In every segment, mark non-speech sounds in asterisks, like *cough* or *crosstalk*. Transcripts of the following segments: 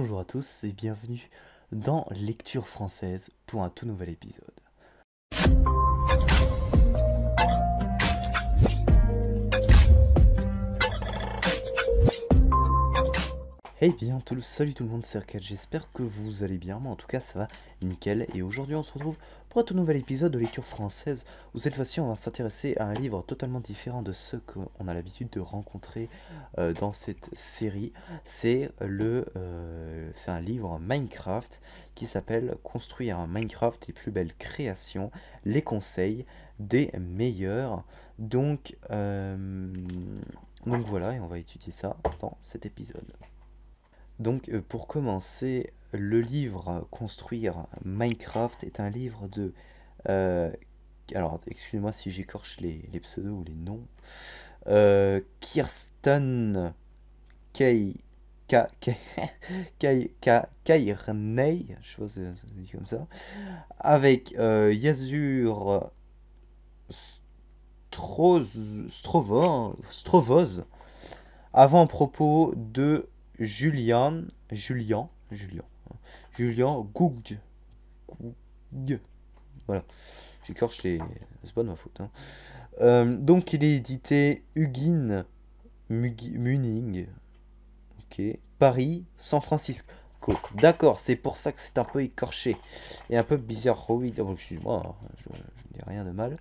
Bonjour à tous et bienvenue dans Lecture française pour un tout nouvel épisode. Hey bien, tout, le salut tout le monde, c'est j'espère que vous allez bien, moi en tout cas ça va nickel, et aujourd'hui on se retrouve pour un tout nouvel épisode de lecture française, où cette fois-ci on va s'intéresser à un livre totalement différent de ceux qu'on a l'habitude de rencontrer euh, dans cette série, c'est le, euh, c'est un livre Minecraft qui s'appelle Construire un Minecraft, les plus belles créations, les conseils des meilleurs, donc, euh, donc voilà, et on va étudier ça dans cet épisode. Donc euh, pour commencer, le livre Construire Minecraft est un livre de... Euh, alors excusez-moi si j'écorche les, pseudos ou les noms. Euh, Kirsten Kay... *laughs* Kairney, je pense que dit comme ça, avec euh, Yazur Strovoz, avant-propos de Julian, Julian, Julian, Julian Goug. Voilà, j'écorche les. C'est pas de ma faute. Hein. Euh, donc il est édité Huguin Muning. Ok. Paris, San Francisco. D'accord, c'est pour ça que c'est un peu écorché et un peu bizarre. Oh oui, oh, excuse-moi, hein, je, dis rien de mal.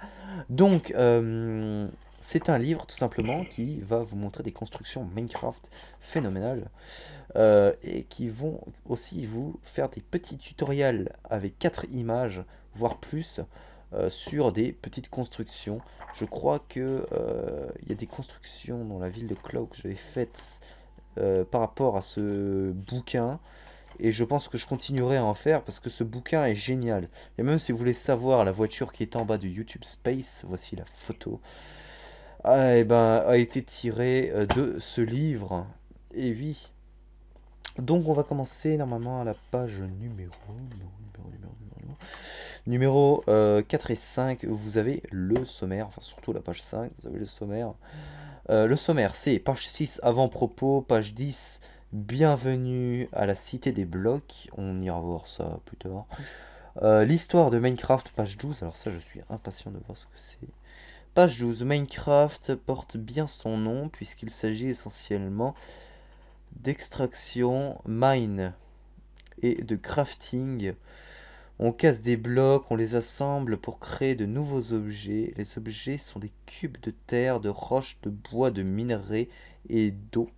Donc, euh, c'est un livre tout simplement qui va vous montrer des constructions Minecraft phénoménales euh, et qui vont aussi vous faire des petits tutoriels avec 4 images, voire plus, euh, sur des petites constructions. Je crois que euh, il y a des constructions dans la ville de Cloud que j'avais faites par rapport à ce bouquin et je pense que je continuerai à en faire parce que ce bouquin est génial. Et même si vous voulez savoir la voiture qui est en bas de YouTube Space, voici la photo. Ah, et eh ben, a été tiré euh, de ce livre. Et oui. Donc on va commencer normalement à la page numéro... numéro, numéro, numéro, 4 euh, et 5, vous avez le sommaire, enfin surtout la page 5, vous avez le sommaire. Euh, le sommaire, c'est page 6, avant-propos, page 10, bienvenue à la cité des blocs, on ira voir ça plus tard. L'histoire de Minecraft, page 12, alors ça je suis impatient de voir ce que c'est. Page 12. Minecraft porte bien son nom puisqu'il s'agit essentiellement d'extraction mine et de crafting. On casse des blocs, on les assemble pour créer de nouveaux objets. Les objets sont des cubes de terre, de roches, de bois, de minerais et d'eau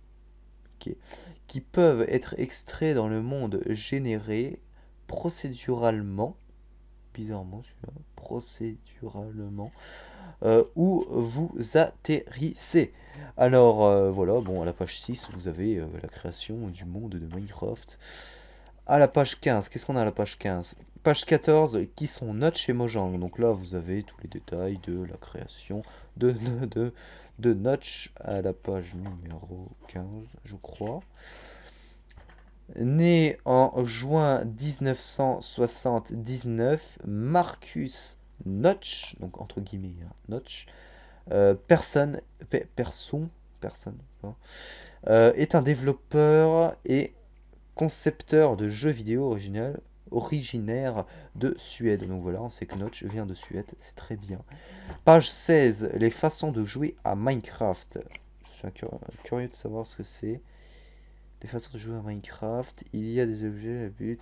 qui peuvent être extraits dans le monde généré procéduralement. Bizarrement, procéduralement euh, où vous atterrissez. Alors euh, voilà, bon, à la page 6, vous avez euh, la création du monde de Minecraft. À la page 15, qu'est-ce qu'on a à la page 15 Page 14, qui sont Notch et Mojang. Donc là, vous avez tous les détails de la création de, de, de Notch à la page numéro 15, je crois. Né en juin 1979, Marcus notch, donc entre guillemets, hein, notch, euh, personne, personne, hein. euh, est un développeur et concepteur de jeux vidéo original, originaire de Suède. Donc voilà, on sait que Notch vient de Suède, c'est très bien. Page 16, les façons de jouer à Minecraft. Je suis curieux, de savoir ce que c'est. Les façons de jouer à Minecraft, il y a des objets, la but,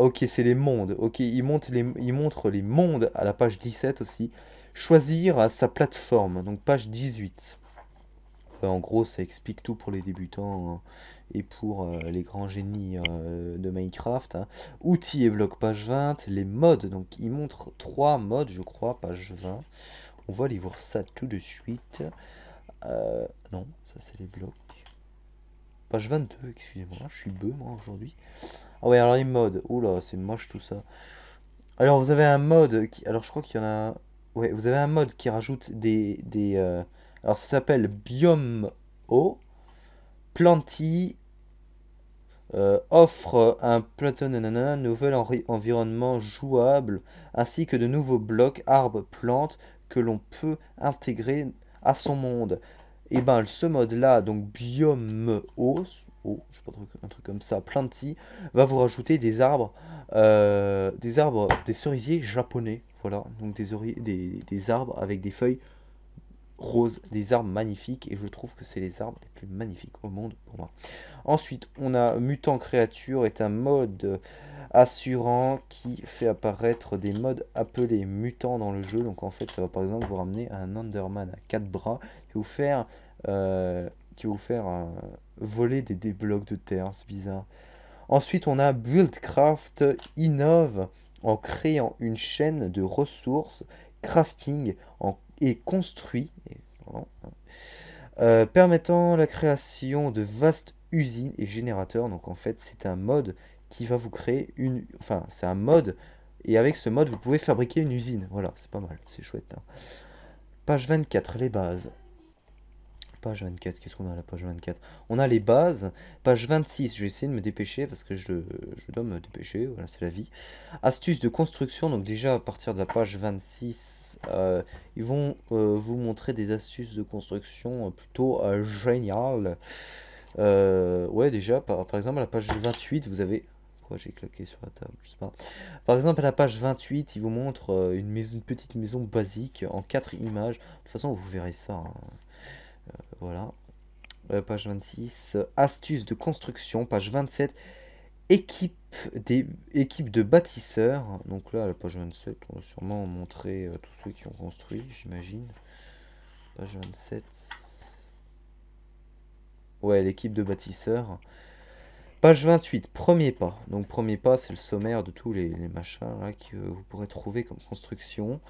Ok, c'est les mondes. Ok, il montre les, il montre les mondes à la page 17 aussi. Choisir sa plateforme, donc page 18. Euh, en gros, ça explique tout pour les débutants hein, et pour euh, les grands génies euh, de Minecraft. Hein. Outils et blocs, page 20. Les modes, donc il montre trois modes, je crois, page 20. On va aller voir ça tout de suite. non, ça c'est les blocs. Page 22, excusez-moi, je suis beu moi aujourd'hui. Ah ouais, alors les modes. Oula, c'est moche tout ça. Alors vous avez un mode qui... Alors je crois qu'il y en a... Ouais, vous avez un mode qui rajoute des... des euh, Alors ça s'appelle Biome O. Planty euh, offre un plateau nanana, nouvel environnement jouable, ainsi que de nouveaux blocs, arbres, plantes que l'on peut intégrer à son monde. Et eh ben ce mode là, donc Biome O, Oh, je pas, un truc comme ça, plein de Planty, va vous rajouter des arbres, euh, des arbres, des cerisiers japonais, voilà, donc des, des, des, arbres avec des feuilles roses, des arbres magnifiques, et je trouve que c'est les arbres les plus magnifiques au monde pour moi. Ensuite, on a Mutant Créature, est un mode assurant qui fait apparaître des modes appelés mutants dans le jeu, donc en fait, ça va par exemple vous ramener un Underman à quatre bras, et vous faire... Euh, qui vous faire voler des, blocs de terre, c'est bizarre. Ensuite, on a Buildcraft innove en créant une chaîne de ressources crafting et construit, hein, euh, permettant la création de vastes usines et générateurs. Donc en fait, c'est un mode qui va vous créer une... Enfin, c'est un mode, et avec ce mode, vous pouvez fabriquer une usine. Voilà, c'est pas mal, c'est chouette. Hein. Page 24, les bases. Page 24, qu'est-ce qu'on a à la page 24 On a les bases. Page 26, je vais essayer de me dépêcher parce que je, je dois me dépêcher, voilà, c'est la vie. Astuces de construction, donc déjà à partir de la page 26, euh, ils vont euh, vous montrer des astuces de construction euh, plutôt euh, géniales. ouais, déjà, par, exemple, à la page 28, vous avez j'ai claqué sur la table, je sais pas. Par exemple, à la page 28, ils vous montre une, petite maison basique en quatre images. De toute façon, vous verrez ça. Hein. Voilà. Euh, page 26, astuces de construction. Page 27, équipe, des, de bâtisseurs. Donc là, la page 27, on va sûrement montrer euh, tous ceux qui ont construit, j'imagine. Page 27. Ouais, l'équipe de bâtisseurs. Page 28, premier pas. Donc premier pas, c'est le sommaire de tous les, machins là, que vous pourrez trouver comme construction.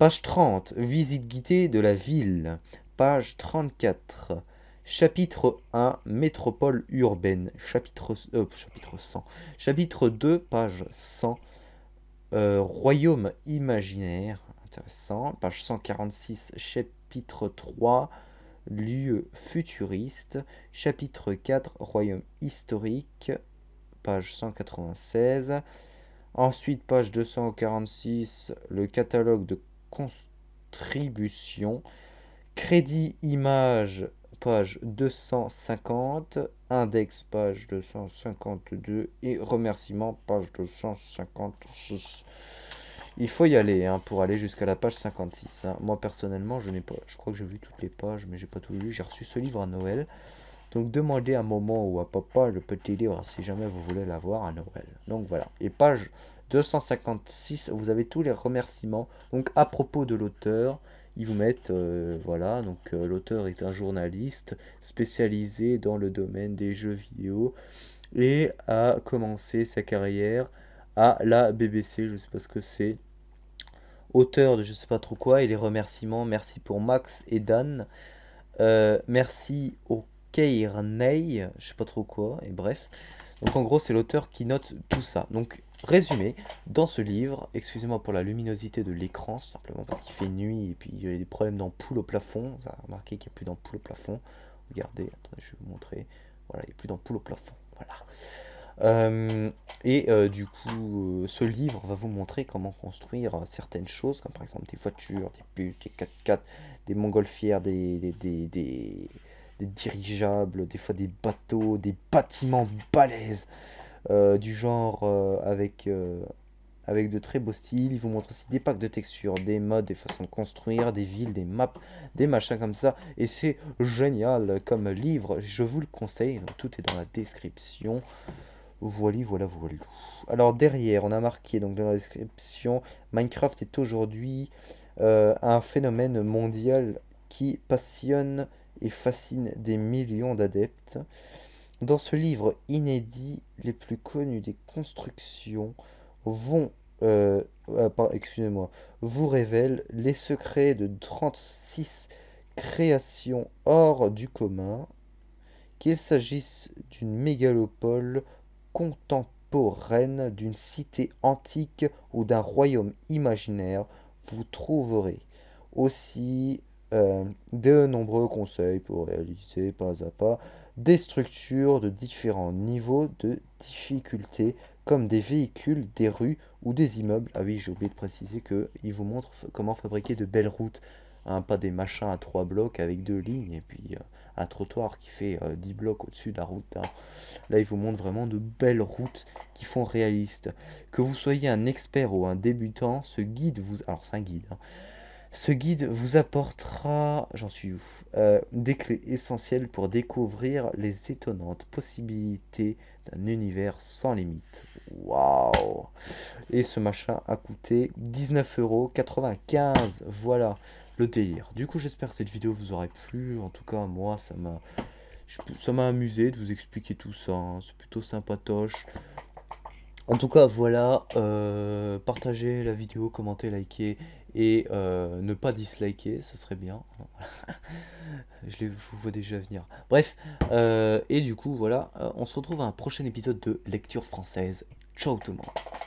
Page 30, visite guidée de la ville. Page 34, chapitre 1, métropole urbaine. Chapitre, euh, chapitre 100. Chapitre 2, page 100, euh, royaume imaginaire. Intéressant. Page 146, chapitre 3, lieu futuriste. Chapitre 4, royaume historique. Page 196. Ensuite, page 246, le catalogue de contribution. Crédit image, page 250, index, page 252 et remerciement page 256. Il faut y aller hein, pour aller jusqu'à la page 56. Hein. Moi personnellement, je n'ai pas. Je crois que j'ai vu toutes les pages, mais j'ai pas tout lu. J'ai reçu ce livre à Noël. Donc demandez à moment ou à papa le petit livre si jamais vous voulez l'avoir à Noël. Donc voilà. Et page 256, vous avez tous les remerciements. Donc à propos de l'auteur, ils vous mettent, euh, voilà, donc euh, l'auteur est un journaliste spécialisé dans le domaine des jeux vidéo et a commencé sa carrière à la BBC, je sais pas ce que c'est. Auteur de je sais pas trop quoi, et les remerciements, merci pour Max et Dan. Euh, merci au Keirney, je sais pas trop quoi, et bref. Donc en gros, c'est l'auteur qui note tout ça. Donc résumé, dans ce livre, excusez-moi pour la luminosité de l'écran, simplement parce qu'il fait nuit et puis il y a des problèmes d'ampoule au plafond. Vous avez remarqué qu'il n'y a plus d'ampoule au plafond. Regardez, attendez, je vais vous montrer. Voilà, il n'y a plus d'ampoule au plafond. Voilà. Euh, et euh, du coup, euh, ce livre va vous montrer comment construire certaines choses, comme par exemple des voitures, des bus, des 4x4, des montgolfières, des, des, des, dirigeables, des fois des bateaux, des bâtiments balèzes. Euh, du genre euh, avec, euh, avec de très beaux styles. il vous montre aussi des packs de textures, des modes, des façons de construire, des villes, des maps, des machins comme ça. Et c'est génial comme livre, je vous le conseille. tout est dans la description. Voilà, voilà, voilà. Alors derrière, on a marqué donc dans la description, Minecraft est aujourd'hui un phénomène mondial qui passionne et fascine des millions d'adeptes. Dans ce livre inédit, les plus connus des constructions vont, euh, ah, excusez-moi, vous révèlent les secrets de 36 créations hors du commun, qu'il s'agisse d'une mégalopole contemporaine, d'une cité antique ou d'un royaume imaginaire, vous trouverez aussi euh, de nombreux conseils pour réaliser pas à pas des structures de différents niveaux de difficulté, comme des véhicules, des rues ou des immeubles. Ah oui, j'ai oublié de préciser qu'il vous montre comment fabriquer de belles routes, un hein, pas des machins à trois blocs avec deux lignes et puis euh, un trottoir qui fait euh, dix 10 blocs au-dessus de la route. Hein. Là, il vous montre vraiment de belles routes qui font réaliste. Que vous soyez un expert ou un débutant, ce guide vous... Alors c'est un guide. Hein, ce guide vous apportera, j'en suis euh, des clés essentielles pour découvrir les étonnantes possibilités d'un univers sans limite. Waouh Et ce machin a coûté 19,95€. Voilà le délire. Du coup, j'espère que cette vidéo vous aura plu. En tout cas, moi, ça m'a ça amusé de vous expliquer tout ça. Hein. C'est plutôt sympatoche. En tout cas, voilà. Euh, partagez la vidéo, commentez, likez et euh, ne pas disliker, ce serait bien. *laughs* je les vous vois déjà venir. Bref, euh, et du coup, voilà, euh, on se retrouve à un prochain épisode de Lecture française. Ciao tout le monde